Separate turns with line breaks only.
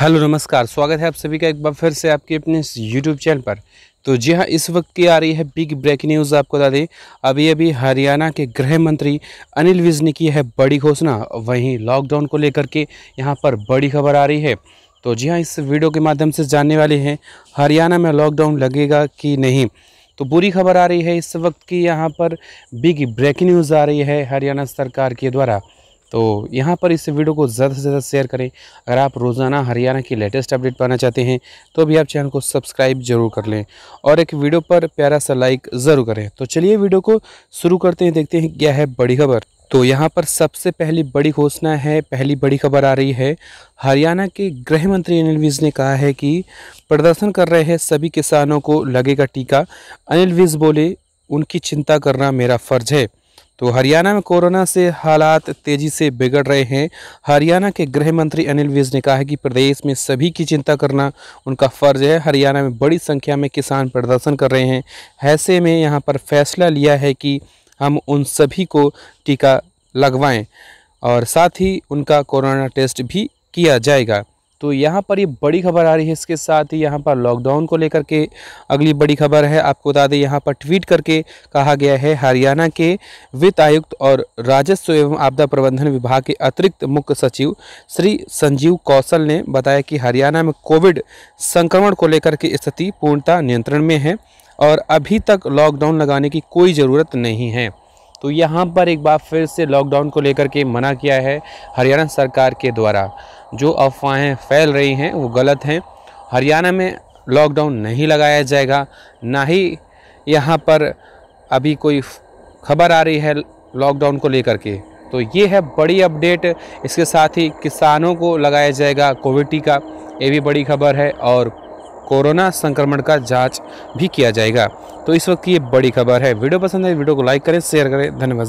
hello नमस्कार स्वागत है आप सभी का एक बार फिर से आपके अपने यूट्यूब चैनल पर तो जी हाँ इस वक्त की आ रही है बिग ब्रेक न्यूज़ आपको बता दें अभी अभी हरियाणा के गृह मंत्री अनिल विज ने की है बड़ी घोषणा वहीं लॉकडाउन को लेकर के यहाँ पर बड़ी खबर आ रही है तो जी हाँ इस वीडियो के माध्यम से जानने वाले हैं हरियाणा में लॉकडाउन लगेगा कि नहीं तो बुरी खबर आ रही है इस वक्त की यहाँ पर बिग ब्रेकिंग न्यूज़ आ रही है हरियाणा सरकार के द्वारा तो यहाँ पर इस वीडियो को ज़्यादा से ज़्यादा शेयर करें अगर आप रोज़ाना हरियाणा की लेटेस्ट अपडेट पाना चाहते हैं तो भी आप चैनल को सब्सक्राइब ज़रूर कर लें और एक वीडियो पर प्यारा सा लाइक ज़रूर करें तो चलिए वीडियो को शुरू करते हैं देखते हैं क्या है बड़ी खबर तो यहाँ पर सबसे पहली बड़ी घोषणा है पहली बड़ी खबर आ रही है हरियाणा के गृह मंत्री अनिल विज ने कहा है कि प्रदर्शन कर रहे हैं सभी किसानों को लगेगा टीका अनिल विज बोले उनकी चिंता करना मेरा फर्ज है तो हरियाणा में कोरोना से हालात तेजी से बिगड़ रहे हैं हरियाणा के गृह मंत्री अनिल विज ने कहा है कि प्रदेश में सभी की चिंता करना उनका फर्ज है हरियाणा में बड़ी संख्या में किसान प्रदर्शन कर रहे हैं ऐसे में यहाँ पर फैसला लिया है कि हम उन सभी को टीका लगवाएं और साथ ही उनका कोरोना टेस्ट भी किया जाएगा तो यहाँ पर ये बड़ी खबर आ रही है इसके साथ ही यहाँ पर लॉकडाउन को लेकर के अगली बड़ी खबर है आपको बता दें यहाँ पर ट्वीट करके कहा गया है हरियाणा के वित्त आयुक्त और राजस्व एवं आपदा प्रबंधन विभाग के अतिरिक्त मुख्य सचिव श्री संजीव कौशल ने बताया कि हरियाणा में कोविड संक्रमण को लेकर के स्थिति पूर्णतः नियंत्रण में है और अभी तक लॉकडाउन लगाने की कोई ज़रूरत नहीं है तो यहाँ पर एक बार फिर से लॉकडाउन को लेकर के मना किया है हरियाणा सरकार के द्वारा जो अफवाहें फैल रही हैं वो गलत हैं हरियाणा में लॉकडाउन नहीं लगाया जाएगा ना ही यहाँ पर अभी कोई खबर आ रही है लॉकडाउन को लेकर के तो ये है बड़ी अपडेट इसके साथ ही किसानों को लगाया जाएगा कोविड टीका ये भी बड़ी खबर है और कोरोना संक्रमण का जांच भी किया जाएगा तो इस वक्त की ये बड़ी खबर है वीडियो पसंद है वीडियो को लाइक करें शेयर करें धन्यवाद